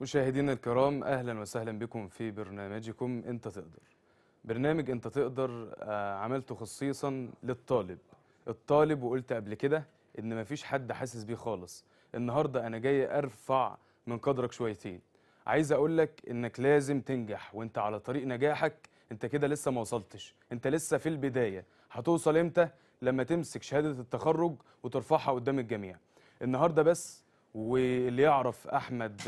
مشاهدينا الكرام اهلا وسهلا بكم في برنامجكم انت تقدر برنامج انت تقدر آه، عملته خصيصا للطالب الطالب وقلت قبل كده ان مفيش حد حاسس بيه خالص النهارده انا جاي ارفع من قدرك شويتين عايز اقول لك انك لازم تنجح وانت على طريق نجاحك انت كده لسه ما وصلتش انت لسه في البدايه هتوصل امتى لما تمسك شهاده التخرج وترفعها قدام الجميع النهارده بس واللي يعرف احمد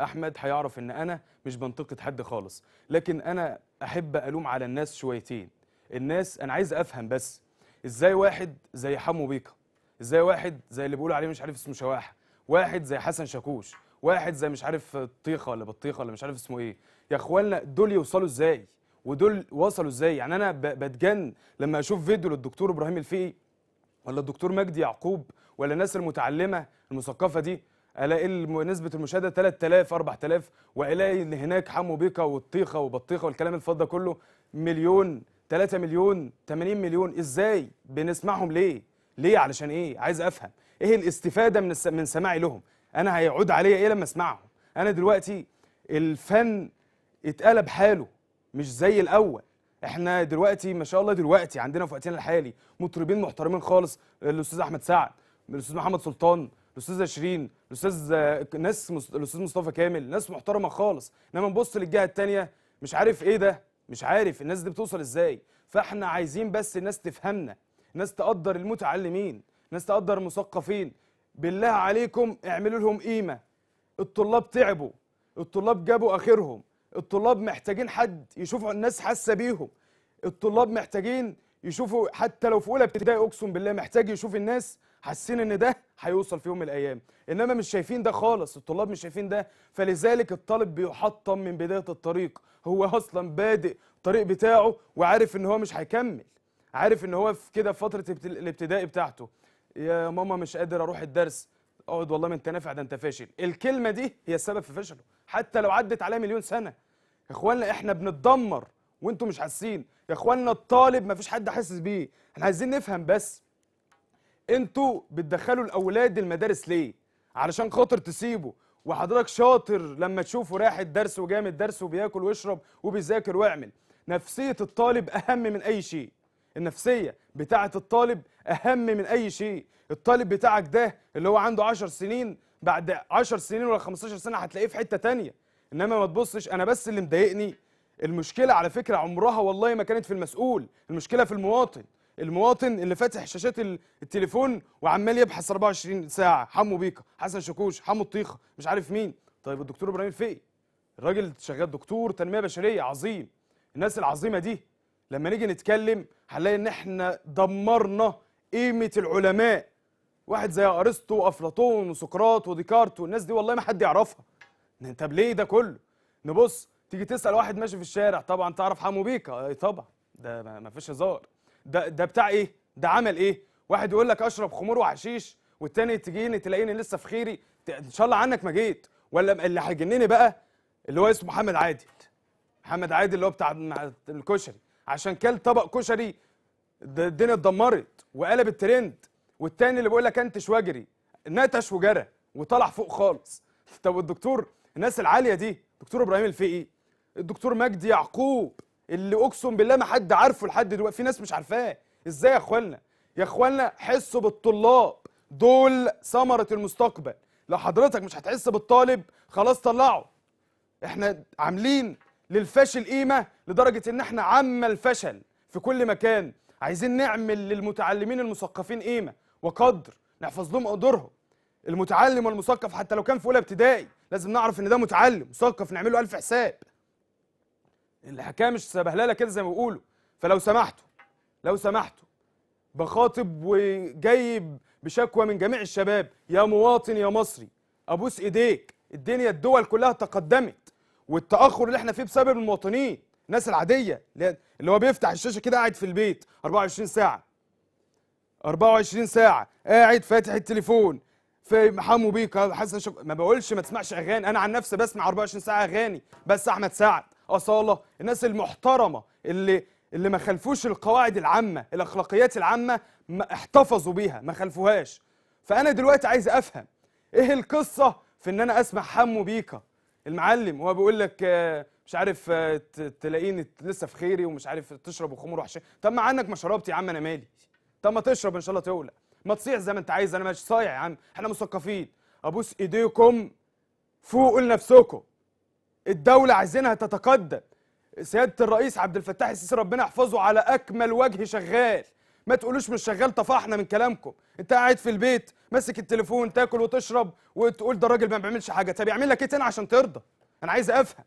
احمد هيعرف ان انا مش بنتقد حد خالص لكن انا احب الوم على الناس شويتين الناس انا عايز افهم بس ازاي واحد زي حمو بيكا ازاي واحد زي اللي بيقولوا عليه مش عارف اسمه شواحه واحد زي حسن شاكوش واحد زي مش عارف طيخه ولا بطيخه ولا مش عارف اسمه ايه يا اخوانا دول يوصلوا ازاي ودول وصلوا ازاي يعني انا بتجن لما اشوف فيديو للدكتور ابراهيم الفقي ولا الدكتور مجدي يعقوب ولا الناس المتعلمه المثقفه دي الاقي نسبه المشاهده 3000 4000 والاقي اللي هناك حمو بيكا والطيخه وبطيخه والكلام الفاضي كله مليون 3 مليون 80 مليون ازاي بنسمعهم ليه ليه علشان ايه عايز افهم ايه الاستفاده من من سماعي لهم انا هيعود عليا ايه لما اسمعهم انا دلوقتي الفن اتقلب حاله مش زي الاول احنا دلوقتي ما شاء الله دلوقتي عندنا في وقتنا الحالي مطربين محترمين خالص الاستاذ احمد سعد الاستاذ محمد سلطان الاستاذ شيرين الاستاذ ناس الاستاذ مصطفى كامل ناس محترمه خالص انما نبص للجهه الثانيه مش عارف ايه ده مش عارف الناس دي بتوصل ازاي فاحنا عايزين بس الناس تفهمنا ناس تقدر المتعلمين ناس تقدر المثقفين بالله عليكم اعملوا لهم قيمه الطلاب تعبوا الطلاب جابوا اخرهم الطلاب محتاجين حد يشوفوا الناس حاسه بيهم الطلاب محتاجين يشوفوا حتى لو في اولى ابتدائي اقسم بالله محتاج يشوف الناس حاسين ان ده هيوصل في يوم من الايام انما مش شايفين ده خالص الطلاب مش شايفين ده فلذلك الطالب بيحطم من بدايه الطريق هو اصلا بادئ الطريق بتاعه وعارف ان هو مش هيكمل عارف ان هو في كده في فتره الابتدائي بتاعته يا ماما مش قادر اروح الدرس اقعد والله ما انت نافع ده انت فاشل الكلمه دي هي السبب في فشله حتى لو عدت عليه مليون سنه اخواننا احنا بنتدمر وانتم مش حاسين يا اخواننا الطالب ما فيش حد حاسس بيه احنا عايزين نفهم بس انتوا بتدخلوا الاولاد المدارس ليه علشان خاطر تسيبه وحضرتك شاطر لما تشوفه رايح الدرس وجامد درس الدرس وبياكل ويشرب وبيذاكر ويعمل نفسيه الطالب اهم من اي شيء النفسيه بتاعه الطالب اهم من اي شيء الطالب بتاعك ده اللي هو عنده 10 سنين بعد 10 سنين ولا 15 سنه هتلاقيه في حته تانية انما ما تبصش انا بس اللي مضايقني المشكله على فكره عمرها والله ما كانت في المسؤول المشكله في المواطن المواطن اللي فاتح شاشات التليفون وعمال يبحث 24 ساعه حمو بيكا حسن شكوش حمو الطيخه مش عارف مين طيب الدكتور ابراهيم الفقي الراجل شغال دكتور تنميه بشريه عظيم الناس العظيمه دي لما نيجي نتكلم هنلاقي ان احنا دمرنا قيمه العلماء واحد زي ارسطو وافلاطون وسقراط وديكارت والناس دي والله ما حد يعرفها طب ليه ده كله نبص تيجي تسال واحد ماشي في الشارع طبعا تعرف حمو بيكا طبعا ده ما فيش هزار ده ده بتاع ايه ده عمل ايه واحد يقول لك اشرب خمور وحشيش والتاني تجيني تلاقيني لسه في خيري ان شاء الله عنك ما جيت ولا اللي هيجنني بقى اللي هو اسمه محمد عادل محمد عادل اللي هو بتاع الكشري عشان كل طبق كشري الدنيا اتدمرت وقلب الترند والتاني اللي بيقول لك انتش واجري نتش وجرى وطلع فوق خالص طب والدكتور الناس العاليه دي دكتور ابراهيم الفقي الدكتور مجدي يعقوب اللي اقسم بالله ما حد عارفه لحد دلوقتي في ناس مش عارفاه ازاي يا اخوانا يا اخوانا حسوا بالطلاب دول ثمره المستقبل لو حضرتك مش هتحس بالطالب خلاص طلعه احنا عاملين للفاشل قيمه لدرجه ان احنا عم الفشل في كل مكان عايزين نعمل للمتعلمين المثقفين قيمه وقدر نحفظ لهم قدرهم المتعلم والمثقف حتى لو كان في اولى ابتدائي لازم نعرف ان ده متعلم مثقف نعمل له الف حساب الحكايه مش سبهلله كده زي ما بيقولوا فلو سمحتوا لو سمحتوا بخاطب وجاي بشكوى من جميع الشباب يا مواطن يا مصري ابوس ايديك الدنيا الدول كلها تقدمت والتاخر اللي احنا فيه بسبب المواطنين الناس العاديه اللي هو بيفتح الشاشه كده قاعد في البيت 24 ساعه 24 ساعه قاعد فاتح التليفون في حمو بيك حسن ما بقولش ما تسمعش اغاني انا عن نفسي بسمع 24 ساعه اغاني بس احمد سعد اصاله الناس المحترمه اللي اللي ما خالفوش القواعد العامه الاخلاقيات العامه ما احتفظوا بيها ما خالفوهاش فانا دلوقتي عايز افهم ايه القصه في ان انا اسمع حمو بيكا المعلم وهو بيقول لك آه، مش عارف آه، تلاقيني لسه في خيري ومش عارف تشرب وخمور وحشين طب ما عنك ما شربت يا عم انا مالي طب ما تشرب ان شاء الله تولع ما تصيح زي ما انت عايز انا مش صايع يا عم احنا مثقفين ابوس ايديكم فوقوا لنفسكم الدولة عايزينها تتقدم سيادة الرئيس عبد الفتاح السيسي ربنا يحفظه على أكمل وجه شغال ما تقولوش مش شغال طفحنا من كلامكم انت قاعد في البيت ماسك التليفون تاكل وتشرب وتقول ده الراجل ما بيعملش حاجه طب يعمل لك ايه تاني عشان ترضى انا عايز افهم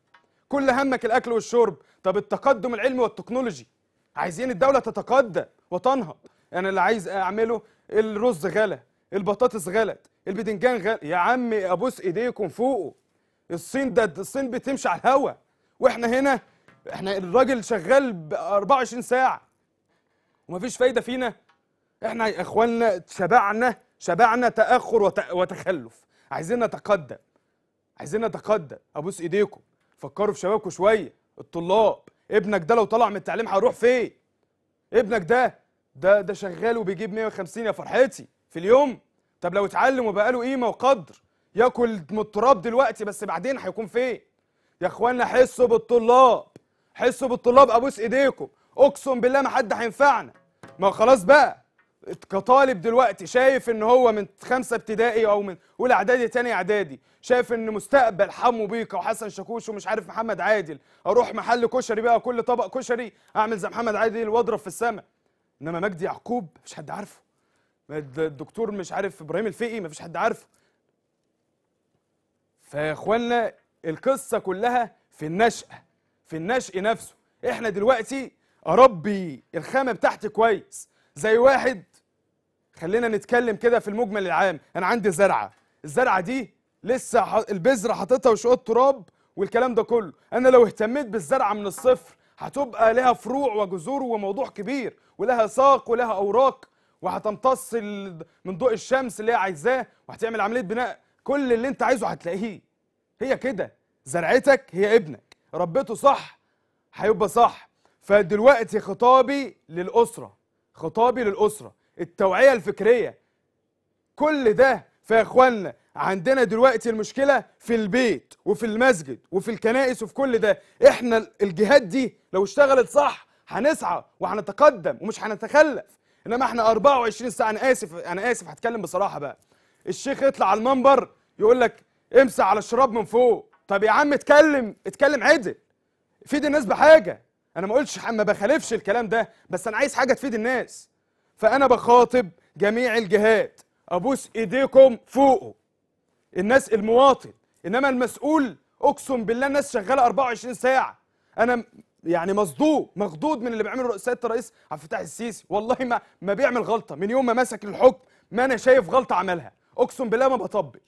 كل همك الاكل والشرب طب التقدم العلمي والتكنولوجي عايزين الدوله تتقدم وتنهض انا اللي عايز اعمله الرز غلى البطاطس غلت البدنجان غلى يا عم ابوس ايديكم فوقه الصين ده الصين بتمشي على الهوا واحنا هنا احنا الراجل شغال ب 24 ساعه ومفيش فايده فينا احنا يا اخواننا شبعنا شبعنا تاخر وتخلف عايزين نتقدم عايزين نتقدم ابوس ايديكم فكروا في شبابكم شويه الطلاب ابنك ده لو طلع من التعليم هيروح فين ابنك ده ده ده شغال وبيجيب 150 يا فرحتي في اليوم طب لو اتعلم وبقى له قيمه وقدر ياكل من التراب دلوقتي بس بعدين هيكون فين يا اخوانا حسوا بالطلاب حسوا بالطلاب ابوس ايديكم اقسم بالله ما حد هينفعنا ما خلاص بقى كطالب دلوقتي شايف ان هو من خمسه ابتدائي او من اولى اعدادي تاني اعدادي شايف ان مستقبل حمو بيكا وحسن شاكوش ومش عارف محمد عادل اروح محل كشري بقى كل طبق كشري اعمل زي محمد عادل واضرب في السماء انما مجدي يعقوب مش حد عارفه الدكتور مش عارف ابراهيم الفقي مفيش حد عارفه فيا اخوانا القصه كلها في النشأة في النشأ نفسه احنا دلوقتي اربي الخامه بتاعتي كويس زي واحد خلينا نتكلم كده في المجمل العام انا عندي زرعه الزرعه دي لسه البذره حاططها وشقوط تراب والكلام ده كله انا لو اهتميت بالزرعه من الصفر هتبقى لها فروع وجذور وموضوع كبير ولها ساق ولها اوراق وهتمتص من ضوء الشمس اللي هي عايزاه وهتعمل عمليه بناء كل اللي انت عايزه هتلاقيه هي كده زرعتك هي ابنك ربيته صح هيبقى صح فدلوقتي خطابي للأسرة خطابي للأسرة التوعية الفكرية كل ده فيا اخوانا عندنا دلوقتي المشكلة في البيت وفي المسجد وفي الكنائس وفي كل ده احنا الجهاد دي لو اشتغلت صح هنسعى وهنتقدم ومش هنتخلف انما احنا 24 ساعة انا اسف انا اسف هتكلم بصراحة بقى الشيخ يطلع على المنبر يقول لك امسح على الشراب من فوق طب يا عم اتكلم اتكلم عدل فيد الناس بحاجه انا ما قلتش ما بخالفش الكلام ده بس انا عايز حاجه تفيد الناس فانا بخاطب جميع الجهات ابوس ايديكم فوقه الناس المواطن انما المسؤول اقسم بالله الناس شغاله 24 ساعه انا يعني مصدوق مخضوض من اللي بيعمله سياده الرئيس عبد الفتاح السيسي والله ما ما بيعمل غلطه من يوم ما مسك الحكم ما انا شايف غلطه عملها اقسم بالله ما بطبل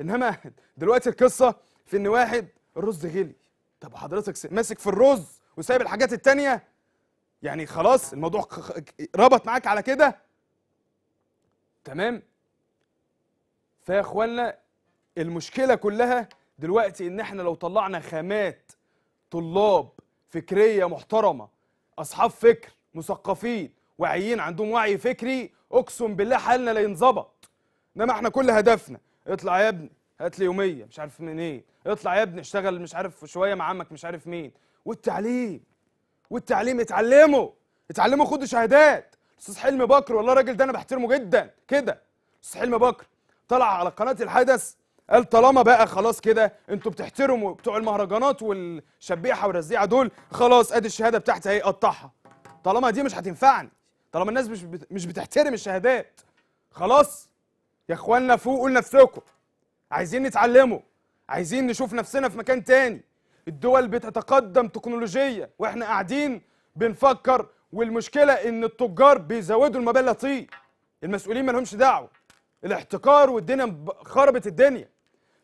انما دلوقتي القصه في ان واحد الرز غلي طب حضرتك ماسك في الرز وسايب الحاجات التانيه يعني خلاص الموضوع ربط معاك على كده تمام فيا اخوانا المشكله كلها دلوقتي ان احنا لو طلعنا خامات طلاب فكريه محترمه اصحاب فكر مثقفين واعيين عندهم وعي فكري اقسم بالله حالنا لينظبط انما احنا كل هدفنا اطلع يا ابني هات لي يوميه مش عارف منين ايه اطلع يا ابني اشتغل مش عارف شويه مع عمك مش عارف مين والتعليم والتعليم اتعلموا اتعلموا خدوا شهادات استاذ حلمي بكر والله الراجل ده انا بحترمه جدا كده استاذ حلمي بكر طلع على قناه الحدث قال طالما بقى خلاص كده انتوا بتحترموا بتوع المهرجانات والشبيحه والرزيعه دول خلاص ادي الشهاده بتاعتي اهي قطعها طالما دي مش هتنفعني طالما الناس مش مش بتحترم الشهادات خلاص يا اخوانا فوقوا لنفسكم عايزين نتعلموا عايزين نشوف نفسنا في مكان تاني الدول بتتقدم تكنولوجيا واحنا قاعدين بنفكر والمشكله ان التجار بيزودوا المبالغ طيب المسؤولين ما لهمش دعوه الاحتكار والدنيا خربت الدنيا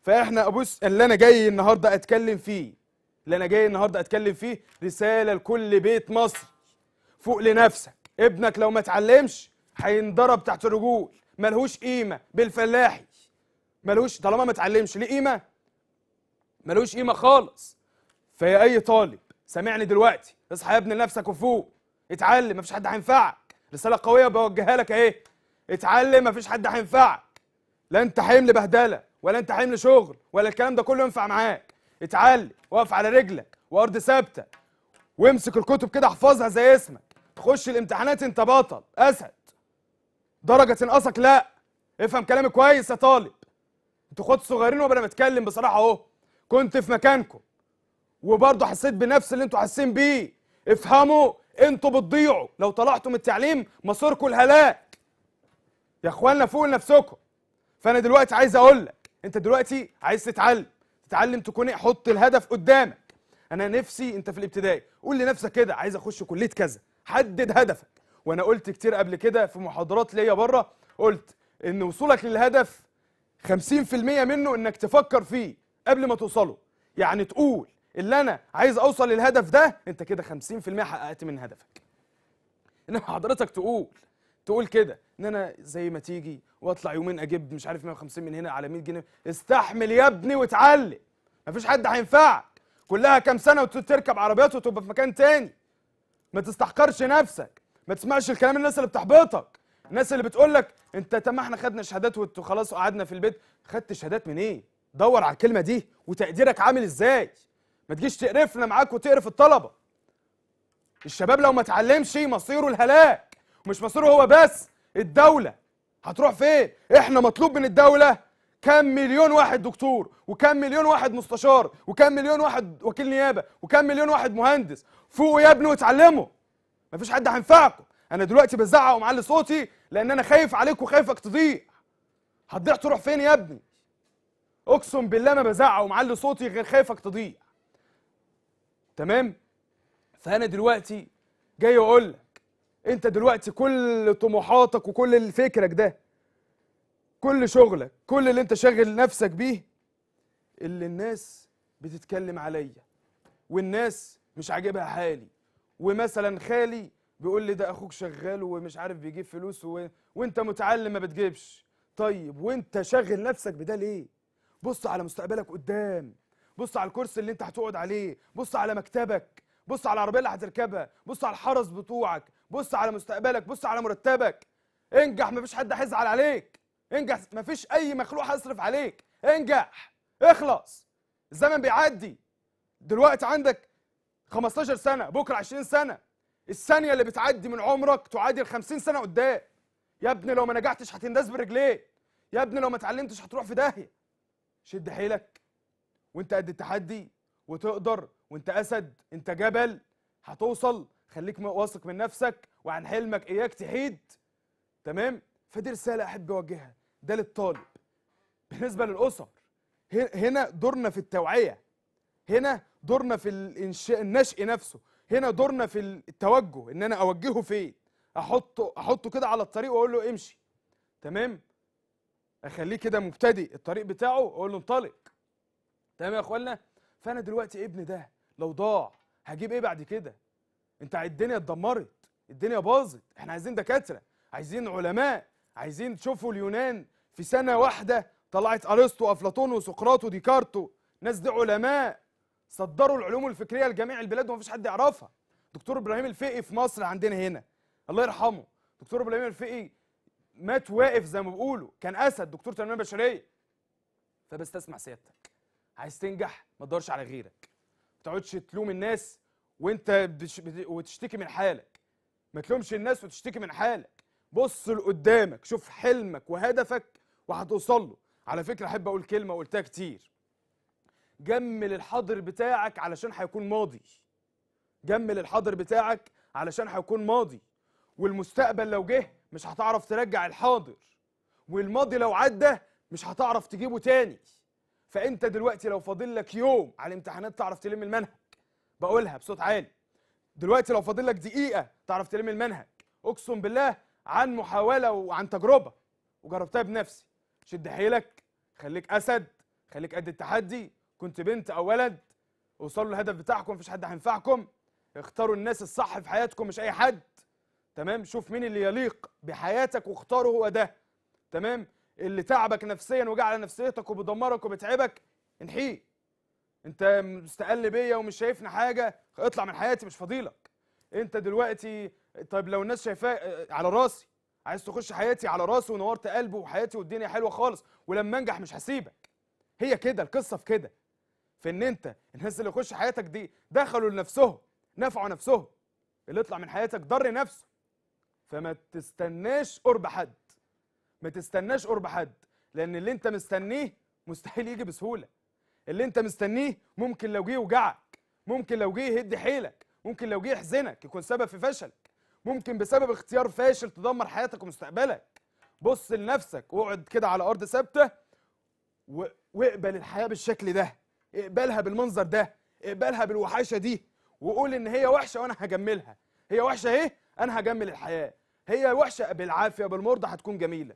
فاحنا ابص اللي انا جاي النهارده اتكلم فيه اللي انا جاي النهارده اتكلم فيه رساله لكل بيت مصري فوق لنفسك ابنك لو ما اتعلمش هينضرب تحت الرجول ملهوش قيمه بالفلاحي ملهوش طالما ما اتعلمش ليه قيمه ملهوش قيمه خالص فيا اي طالب سامعني دلوقتي اصحى يا ابني لنفسك وفوق اتعلم مفيش حد هينفعك رساله قويه بوجهها لك اهي اتعلم مفيش حد هينفعك لا انت حمل بهدله ولا انت حمل شغل ولا الكلام ده كله ينفع معاك اتعلم واقف على رجلك وارض ثابته وامسك الكتب كده احفظها زي اسمك تخش الامتحانات انت بطل اسد درجه تنقصك لا افهم كلامي كويس يا طالب انتوا اخوات صغيرين وانا بتكلم بصراحه اهو كنت في مكانكم وبرضه حسيت بنفس اللي انتوا حاسين بيه افهموا انتوا بتضيعوا لو طلعتوا من التعليم مصيركم الهلاك يا اخوانا فوق لنفسكم فانا دلوقتي عايز اقول لك انت دلوقتي عايز تتعلم تتعلم تكون حط الهدف قدامك انا نفسي انت في الابتدائي قول لنفسك كده عايز اخش كليه كذا حدد هدفك وانا قلت كتير قبل كده في محاضرات ليا بره قلت ان وصولك للهدف 50% منه انك تفكر فيه قبل ما توصله يعني تقول اللي انا عايز اوصل للهدف ده انت كده 50% حققت من هدفك انما حضرتك تقول تقول كده ان انا زي ما تيجي واطلع يومين اجيب مش عارف 150 من هنا على 100 جنيه استحمل يا ابني وتعلق مفيش حد هينفعك كلها كام سنه وتركب عربيات وتبقى في مكان تاني ما تستحقرش نفسك ما تسمعش الكلام الناس اللي بتحبطك الناس اللي بتقول لك انت طب ما احنا خدنا شهادات وخلاص وقعدنا في البيت خدت شهادات من ايه دور على الكلمه دي وتقديرك عامل ازاي ما تجيش تقرفنا معاك وتقرف الطلبه الشباب لو ما اتعلمش مصيره الهلاك ومش مصيره هو بس الدوله هتروح فين احنا مطلوب من الدوله كم مليون واحد دكتور وكم مليون واحد مستشار وكم مليون واحد وكيل نيابه وكم مليون واحد مهندس فوقوا يا ابني واتعلموا مفيش حد هينفعكم انا دلوقتي بزعق ومعلي صوتي لان انا خايف عليك وخايفك تضيع هتضيع تروح فين يا ابني اقسم بالله ما بزعق ومعلي صوتي غير خايفك تضيع تمام فانا دلوقتي جاي اقول لك انت دلوقتي كل طموحاتك وكل فكرك ده كل شغلك كل اللي انت شاغل نفسك بيه اللي الناس بتتكلم عليا والناس مش عاجبها حالي ومثلا خالي بيقول لي ده اخوك شغال ومش عارف بيجيب فلوس و... وانت متعلم ما بتجيبش طيب وانت شاغل نفسك بده ليه بص على مستقبلك قدام بص على الكرسي اللي انت هتقعد عليه بص على مكتبك بص على العربيه اللي هتركبها بص على الحرس بتوعك بص على مستقبلك بص على مرتبك انجح مفيش حد هيزعل عليك انجح مفيش اي مخلوق هيصرف عليك انجح اخلص الزمن بيعدي دلوقتي عندك 15 سنه بكره 20 سنه الثانيه اللي بتعدي من عمرك تعادل 50 سنه قدام يا ابني لو ما نجحتش هتندس برجليك يا ابني لو ما اتعلمتش هتروح في داهيه شد حيلك وانت قد التحدي وتقدر وانت اسد انت جبل هتوصل خليك واثق من نفسك وعن حلمك اياك تحيد تمام فدي رساله احب اوجهها ده للطالب بالنسبه للاسر هنا دورنا في التوعيه هنا دورنا في الانشاء النشئ نفسه هنا دورنا في التوجه ان انا اوجهه فين احطه احطه كده على الطريق واقول له امشي تمام اخليه كده مبتدئ الطريق بتاعه اقول له انطلق تمام يا اخوانا فانا دلوقتي ابن ده لو ضاع هجيب ايه بعد كده انت الدنيا اتدمرت الدنيا باظت احنا عايزين دكاتره عايزين علماء عايزين تشوفوا اليونان في سنه واحده طلعت ارسطو وافلاطون وسقراط وديكارت ناس دي علماء صدروا العلوم الفكريه لجميع البلاد ومفيش حد يعرفها دكتور ابراهيم الفقي في مصر عندنا هنا الله يرحمه دكتور ابراهيم الفقي مات واقف زي ما بيقولوا كان اسد دكتور تنميه بشريه فبستسمع سيادتك عايز تنجح ما تدورش على غيرك ما تقعدش تلوم الناس وانت وتشتكي من حالك ما تلومش الناس وتشتكي من حالك بص لقدامك شوف حلمك وهدفك وهتوصل له على فكره احب اقول كلمه وقلتها كتير جمل الحاضر بتاعك علشان هيكون ماضي جمل الحاضر بتاعك علشان هيكون ماضي والمستقبل لو جه مش هتعرف ترجع الحاضر والماضي لو عدى مش هتعرف تجيبه تاني فانت دلوقتي لو فاضل لك يوم على الامتحانات تعرف تلم المنهج بقولها بصوت عالي دلوقتي لو فاضل لك دقيقه تعرف تلم المنهج اقسم بالله عن محاوله وعن تجربه وجربتها بنفسي شد حيلك خليك اسد خليك قد التحدي كنت بنت او ولد اوصلوا للهدف بتاعكم مفيش حد هينفعكم اختاروا الناس الصح في حياتكم مش اي حد تمام شوف مين اللي يليق بحياتك واختاره هو ده تمام اللي تعبك نفسيا على نفسيتك وبيدمرك وبتعبك انحيه انت مستقل بيا ومش شايفنا حاجه اطلع من حياتي مش فاضيلك انت دلوقتي طيب لو الناس شايفاه آه، على راسي عايز تخش حياتي على راسي ونورت قلبه وحياتي والدنيا حلوه خالص ولما انجح مش هسيبك هي كده القصه في كده في ان انت الناس اللي يخش حياتك دي دخلوا لنفسهم نفعوا نفسهم اللي يطلع من حياتك ضر نفسه فما تستناش قرب حد ما تستناش قرب حد لان اللي انت مستنيه مستحيل يجي بسهوله اللي انت مستنيه ممكن لو جه يوجعك ممكن لو جه يهد حيلك ممكن لو جه يحزنك يكون سبب في فشلك ممكن بسبب اختيار فاشل تدمر حياتك ومستقبلك بص لنفسك واقعد كده على ارض ثابته واقبل الحياه بالشكل ده اقبلها بالمنظر ده اقبلها بالوحاشه دي وقول ان هي وحشه وانا هجملها هي وحشه ايه انا هجمل الحياه هي وحشه بالعافيه بالمرضى هتكون جميله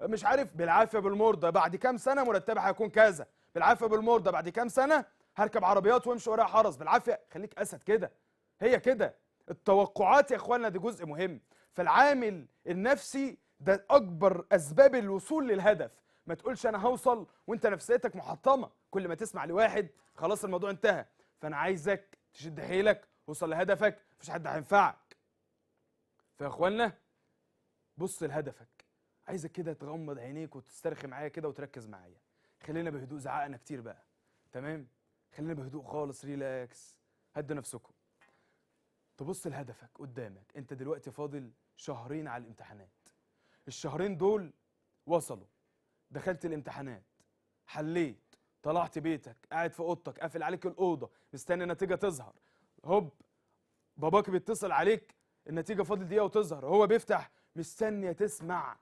مش عارف بالعافيه بالمرضى بعد كام سنه مرتبي هيكون كذا بالعافيه بالمرضى بعد كام سنه هركب عربيات وامشي وراها حرس بالعافيه خليك اسد كده هي كده التوقعات يا اخوانا دي جزء مهم فالعامل النفسي ده اكبر اسباب الوصول للهدف ما تقولش انا هوصل وانت نفسيتك محطمه كل ما تسمع لواحد خلاص الموضوع انتهى فانا عايزك تشد حيلك وصل لهدفك مفيش حد هينفعك فيا اخوانا بص لهدفك عايزك كده تغمض عينيك وتسترخي معايا كده وتركز معايا خلينا بهدوء زعقنا كتير بقى تمام خلينا بهدوء خالص ريلاكس هدوا نفسكم تبص لهدفك قدامك انت دلوقتي فاضل شهرين على الامتحانات الشهرين دول وصلوا دخلت الامتحانات حليت طلعت بيتك قاعد في اوضتك قافل عليك الاوضه مستني النتيجه تظهر هوب باباك بيتصل عليك النتيجه فاضل دقيقه وتظهر هو بيفتح مستني تسمع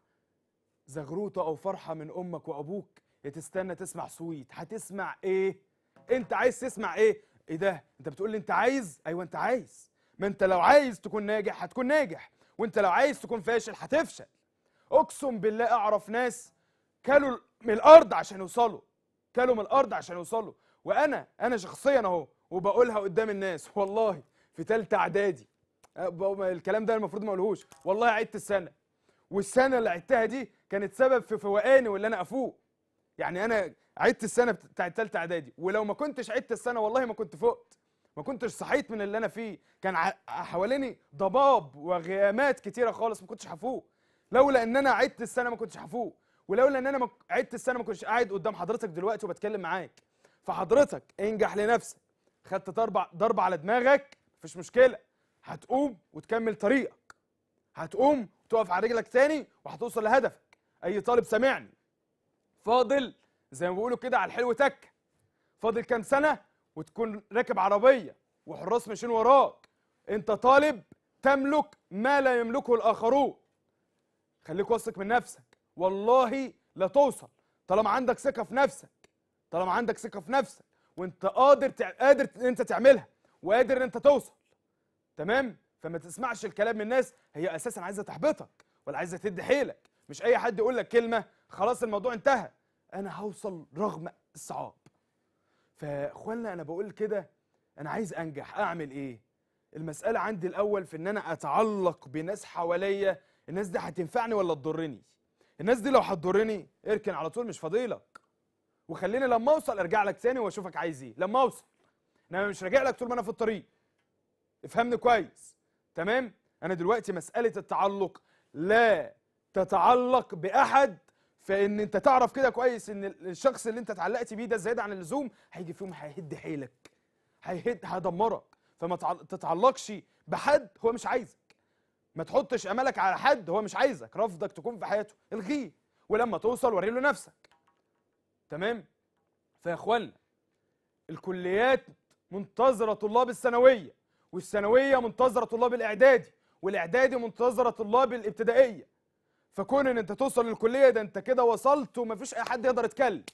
زغروطه او فرحه من امك وابوك يا تستنى تسمع صويت هتسمع ايه انت عايز تسمع ايه ايه ده انت بتقول لي انت عايز ايوه انت عايز ما انت لو عايز تكون ناجح هتكون ناجح وانت لو عايز تكون فاشل هتفشل اقسم بالله اعرف ناس كلوا من الارض عشان يوصلوا كلوا من الارض عشان يوصلوا وانا انا شخصيا اهو وبقولها قدام الناس والله في ثالثه اعدادي أه، الكلام ده المفروض ما اقولهوش والله عدت السنه والسنه اللي عدتها دي كانت سبب في فوقاني واللي انا افوق يعني انا عدت السنه بتاعت ثالثه اعدادي ولو ما كنتش عدت السنه والله ما كنت فقت ما كنتش صحيت من اللي انا فيه كان حواليني ضباب وغيامات كتيره خالص ما كنتش هفوق لولا ان انا عدت السنه ما كنتش هفوق ولولا ان انا عدت السنه ما كنتش قاعد قدام حضرتك دلوقتي وبتكلم معاك فحضرتك انجح لنفسك خدت ضربه ضربه على دماغك مفيش مشكله هتقوم وتكمل طريقك هتقوم وتقف على رجلك تاني وهتوصل لهدفك اي طالب سامعني فاضل زي ما بيقولوا كده على الحلو تكه فاضل كام سنه وتكون راكب عربيه وحراس ماشيين وراك انت طالب تملك ما لا يملكه الاخرون خليك واثق من نفسك والله لا توصل طالما عندك ثقه في نفسك طالما عندك ثقه في نفسك وانت قادر تع... قادر ان انت تعملها وقادر ان انت توصل تمام فما تسمعش الكلام من الناس هي اساسا عايزه تحبطك ولا عايزه تدي حيلك مش اي حد يقول لك كلمه خلاص الموضوع انتهى انا هوصل رغم الصعاب فاخوانا انا بقول كده انا عايز انجح اعمل ايه المساله عندي الاول في ان انا اتعلق بناس حواليا الناس دي هتنفعني ولا تضرني الناس دي لو هتضرني اركن على طول مش فاضيلك وخليني لما اوصل ارجع لك تاني واشوفك عايز ايه لما اوصل انما مش راجع لك طول ما انا في الطريق افهمني كويس تمام انا دلوقتي مساله التعلق لا تتعلق باحد فان انت تعرف كده كويس ان الشخص اللي انت اتعلقت بيه ده زياده عن اللزوم هيجي في يوم هيهد حيلك هيهد هيدمرك فما تتعلقش بحد هو مش عايزك ما تحطش امالك على حد هو مش عايزك رفضك تكون في حياته الغيه ولما توصل وري له نفسك تمام فيا اخوانا الكليات منتظره طلاب الثانويه والثانويه منتظره طلاب الاعدادي والاعدادي منتظره طلاب الابتدائيه فكون ان انت توصل للكليه ده انت كده وصلت ومفيش اي حد يقدر يتكلم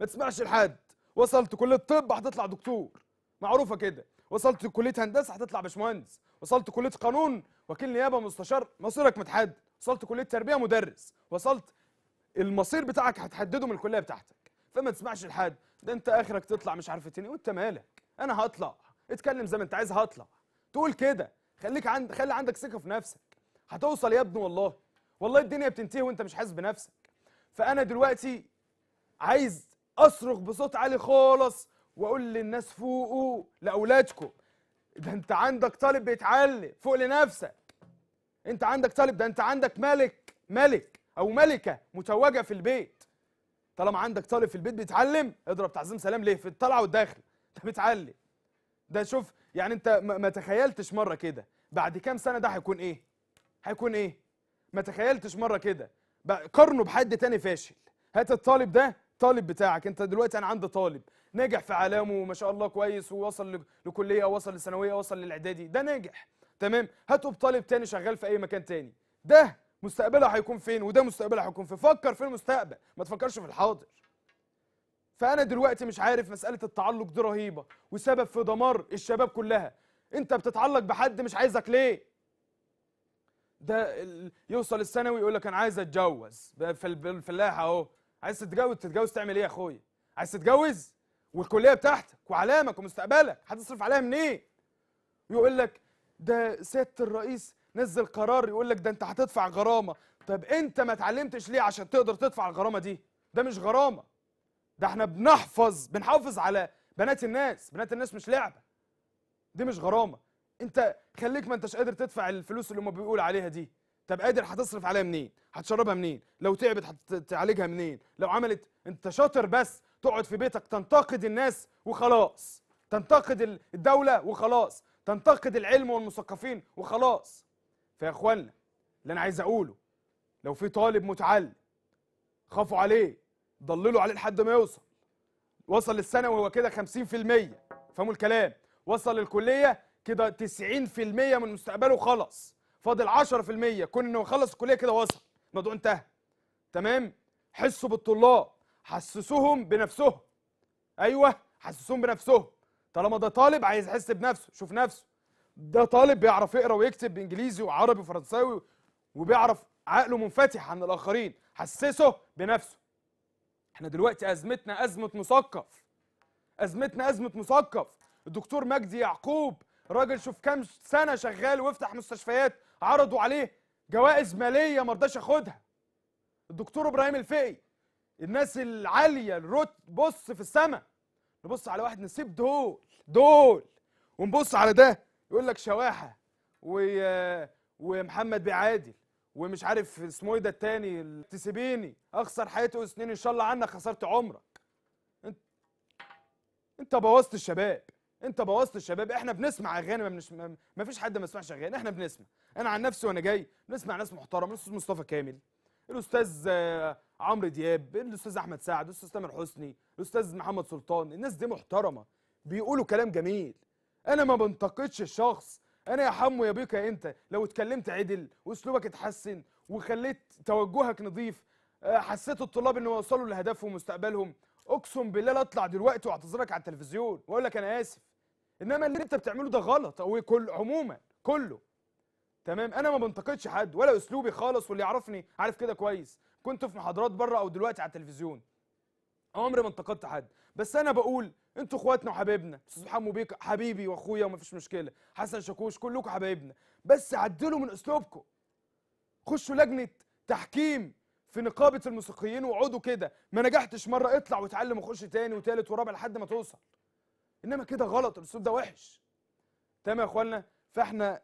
ما تسمعش لحد وصلت كليه طب هتطلع دكتور معروفه كده وصلت كليه هندسه هتطلع باشمهندس وصلت كليه قانون وكيل نيابه مستشار مصيرك متحدد وصلت كليه تربيه مدرس وصلت المصير بتاعك هتحدده من الكليه بتاعتك فما تسمعش لحد ده انت اخرك تطلع مش عارف تاني وانت مالك انا هطلع اتكلم زي ما انت عايز هطلع تقول كده خليك عند خلي عندك ثقه في نفسك هتوصل يا ابني والله والله الدنيا بتنتهي وانت مش حاسس بنفسك فانا دلوقتي عايز اصرخ بصوت عالي خالص واقول للناس فوقوا لاولادكم ده انت عندك طالب بيتعلم فوق لنفسك انت عندك طالب ده انت عندك ملك ملك او ملكه متوجه في البيت طالما عندك طالب في البيت بيتعلم اضرب تعظيم سلام ليه في الطلعه والداخل ده بيتعلم ده شوف يعني انت ما تخيلتش مره كده بعد كام سنه ده هيكون ايه هيكون ايه ما تخيلتش مره كده قارنه بحد تاني فاشل هات الطالب ده طالب بتاعك انت دلوقتي انا عندي طالب نجح في اعلامه ما شاء الله كويس ووصل لكليه وصل لثانويه وصل للاعدادي ده ناجح تمام هاتوا بطالب تاني شغال في اي مكان تاني ده مستقبلها هيكون فين وده مستقبلها هيكون فين فكر في المستقبل ما تفكرش في الحاضر فانا دلوقتي مش عارف مساله التعلق دي رهيبه وسبب في دمار الشباب كلها انت بتتعلق بحد مش عايزك ليه ده يوصل الثانوي يقول لك انا عايز اتجوز في الفلاحه اهو عايز تتجوز تتجوز تعمل ايه يا اخويا عايز تتجوز والكليه بتاعتك وعلامك ومستقبلك هتصرف عليها منين إيه؟ يقول لك ده سياده الرئيس نزل قرار يقول لك ده انت هتدفع غرامه طب انت ما اتعلمتش ليه عشان تقدر تدفع الغرامه دي ده مش غرامه ده احنا بنحفظ بنحافظ على بنات الناس بنات الناس مش لعبه دي مش غرامه انت خليك ما انتش قادر تدفع الفلوس اللي هم بيقول عليها دي طب قادر هتصرف عليها منين هتشربها منين لو تعبت هتعالجها منين لو عملت انت شاطر بس تقعد في بيتك تنتقد الناس وخلاص تنتقد الدوله وخلاص تنتقد العلم والمثقفين وخلاص فيا اخوانا اللي انا عايز اقوله لو في طالب متعلم خافوا عليه ضللوا عليه لحد ما يوصل وصل للثانوي هو كده 50% فهموا الكلام وصل للكليه كده 90% من مستقبله خلص فاضل 10% كون انه يخلص الكليه كده وصل الموضوع انتهى تمام حسوا بالطلاب حسسوهم بنفسهم ايوه حسسوهم بنفسهم طالما ده طالب عايز يحس بنفسه شوف نفسه ده طالب بيعرف يقرا ويكتب بانجليزي وعربي وفرنساوي وبيعرف عقله منفتح عن الاخرين حسسه بنفسه احنا دلوقتي ازمتنا ازمه مثقف ازمتنا ازمه مثقف الدكتور مجدي يعقوب راجل شوف كام سنه شغال ويفتح مستشفيات عرضوا عليه جوائز ماليه ما رضاش ياخدها الدكتور ابراهيم الفقي الناس العاليه الروت بص في السماء نبص على واحد نسيب دول دول ونبص على ده يقول لك شواحه و... ومحمد بيعادل ومش عارف اسمه ايه ده التاني تسيبيني اخسر حياتي وسنين ان شاء الله عنك خسرت عمرك انت انت بوظت الشباب انت بوظت الشباب احنا بنسمع اغاني ما, بنش... فيش حد ما يسمعش اغاني احنا بنسمع انا عن نفسي وانا جاي بنسمع ناس محترمه الاستاذ مصطفى كامل الاستاذ آه، عمرو دياب الاستاذ احمد سعد الاستاذ تامر حسني الاستاذ محمد سلطان الناس دي محترمه بيقولوا كلام جميل انا ما بنتقدش الشخص انا يا حمو يا بيك يا انت لو اتكلمت عدل واسلوبك اتحسن وخليت توجهك نظيف آه، حسيت الطلاب ان وصلوا لهدفهم ومستقبلهم اقسم بالله لا اطلع دلوقتي واعتذرك على التلفزيون واقول لك انا اسف انما اللي انت بتعمله ده غلط او إيه؟ كل عموما كله تمام انا ما بنتقدش حد ولا اسلوبي خالص واللي يعرفني عارف كده كويس كنت في محاضرات بره او دلوقتي على التلفزيون عمري ما انتقدت حد بس انا بقول انتوا اخواتنا وحبايبنا استاذ حمو بيك حبيبي واخويا ومفيش مشكله حسن شاكوش كلكم حبايبنا بس عدلوا من اسلوبكم خشوا لجنه تحكيم في نقابه الموسيقيين واقعدوا كده ما نجحتش مره اطلع وتعلم وخش تاني وتالت ورابع لحد ما توصل انما كده غلط الاسلوب ده وحش تمام يا اخوانا فاحنا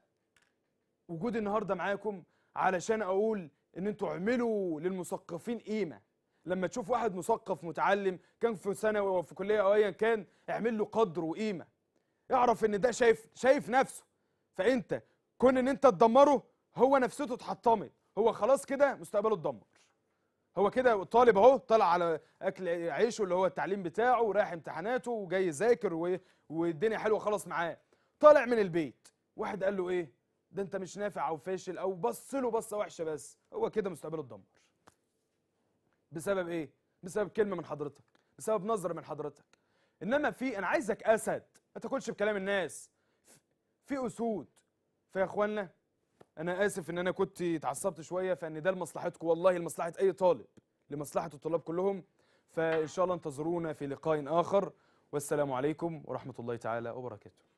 وجودي النهارده معاكم علشان اقول ان انتوا اعملوا للمثقفين قيمه لما تشوف واحد مثقف متعلم كان في ثانوي او في كليه او ايا كان اعمل له قدر وقيمه اعرف ان ده شايف شايف نفسه فانت كون ان انت تدمره هو نفسيته اتحطمت هو خلاص كده مستقبله اتدمر هو كده الطالب اهو طلع على اكل عيشه اللي هو التعليم بتاعه ورايح امتحاناته وجاي يذاكر والدنيا حلوه خلاص معاه طالع من البيت واحد قال له ايه ده انت مش نافع او فاشل او بص له بصه وحشه بس هو كده مستقبله اتدمر بسبب ايه بسبب كلمه من حضرتك بسبب نظره من حضرتك انما في انا عايزك اسد ما تاكلش بكلام الناس في اسود فيا اخوانا انا اسف ان انا كنت اتعصبت شويه فان ده لمصلحتكم والله لمصلحه اي طالب لمصلحه الطلاب كلهم فان شاء الله انتظرونا في لقاء اخر والسلام عليكم ورحمه الله تعالى وبركاته